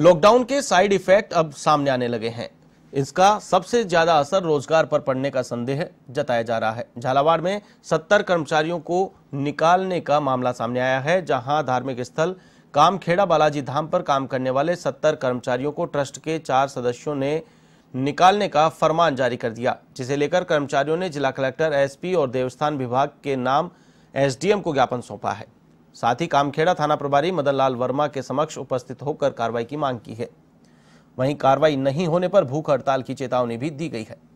lockdown के side effect अब सामने आने लगे हैं इसका सबसे ज्यादा असर रोजगार पर पड़ने का संदेह जताया जा रहा है झालावाड़ में सत्तर कर्मचारियों को निकालने का मामला सामने आया है जहां धार्मिक स्थल कामखेड़ा बालाजी धाम पर काम करने वाले सत्तर कर्मचारियों को ट्रस्ट के चार सदस्यों ने निकालने का फरमान जारी कर दिया जिसे लेकर कर्मचारियों ने जिला कलेक्टर एसपी और देवस्थान विभाग के नाम एसडीएम को ज्ञापन सौंपा है साथ ही कामखेड़ा थाना प्रभारी मदन लाल वर्मा के समक्ष उपस्थित होकर कार्रवाई की मांग की है वहीं कार्रवाई नहीं होने पर भूख हड़ताल की चेतावनी भी दी गई है